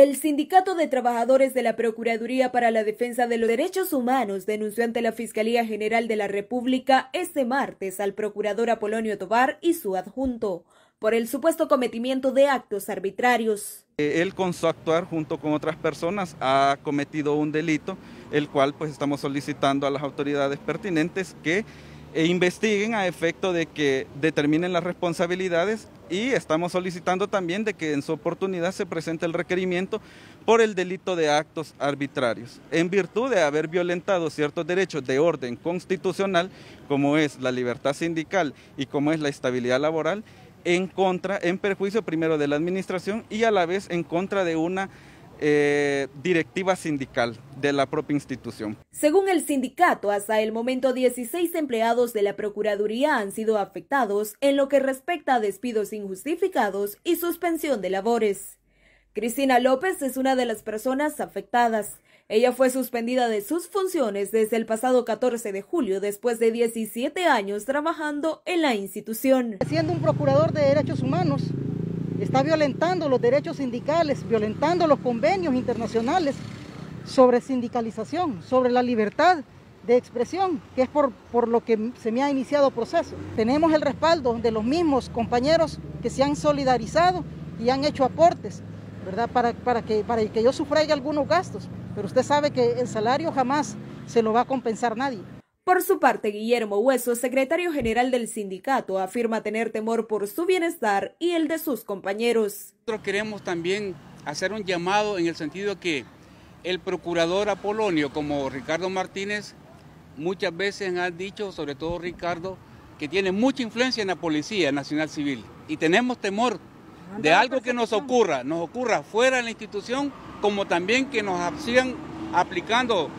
El Sindicato de Trabajadores de la Procuraduría para la Defensa de los Derechos Humanos denunció ante la Fiscalía General de la República este martes al procurador Apolonio Tobar y su adjunto por el supuesto cometimiento de actos arbitrarios. Eh, él con su actuar junto con otras personas ha cometido un delito, el cual pues estamos solicitando a las autoridades pertinentes que eh, investiguen a efecto de que determinen las responsabilidades y estamos solicitando también de que en su oportunidad se presente el requerimiento por el delito de actos arbitrarios, en virtud de haber violentado ciertos derechos de orden constitucional, como es la libertad sindical y como es la estabilidad laboral, en contra, en perjuicio primero de la administración y a la vez en contra de una eh, directiva sindical de la propia institución. Según el sindicato, hasta el momento 16 empleados de la Procuraduría han sido afectados en lo que respecta a despidos injustificados y suspensión de labores. Cristina López es una de las personas afectadas. Ella fue suspendida de sus funciones desde el pasado 14 de julio después de 17 años trabajando en la institución. Siendo un procurador de derechos humanos, está violentando los derechos sindicales, violentando los convenios internacionales sobre sindicalización, sobre la libertad de expresión, que es por, lo que se me ha iniciado proceso. Tenemos el respaldo de los mismos compañeros que se han solidarizado y han hecho aportes, ¿verdad? Para, que, para que yo sufraiga algunos gastos, pero usted sabe que el salario jamás se lo va a compensar nadie. Por su parte, Guillermo Hueso, secretario general del sindicato, afirma tener temor por su bienestar y el de sus compañeros. Nosotros queremos también hacer un llamado en el sentido que el procurador Apolonio, como Ricardo Martínez, muchas veces ha dicho, sobre todo Ricardo, que tiene mucha influencia en la Policía Nacional Civil y tenemos temor de algo que nos ocurra, nos ocurra fuera de la institución, como también que nos sigan aplicando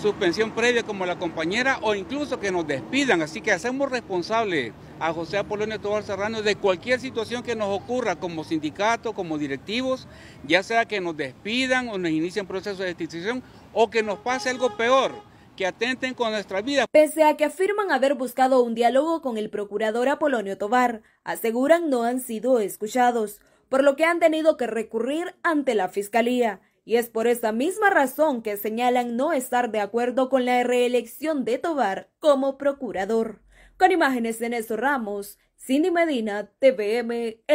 suspensión previa como la compañera o incluso que nos despidan. Así que hacemos responsable a José Apolonio Tobar Serrano de cualquier situación que nos ocurra como sindicato, como directivos, ya sea que nos despidan o nos inicien procesos de destitución o que nos pase algo peor que atenten con nuestra vida. Pese a que afirman haber buscado un diálogo con el procurador Apolonio Tobar, aseguran no han sido escuchados, por lo que han tenido que recurrir ante la Fiscalía y es por esa misma razón que señalan no estar de acuerdo con la reelección de Tobar como procurador. Con imágenes de Néstor Ramos, Cindy Medina, TVM, El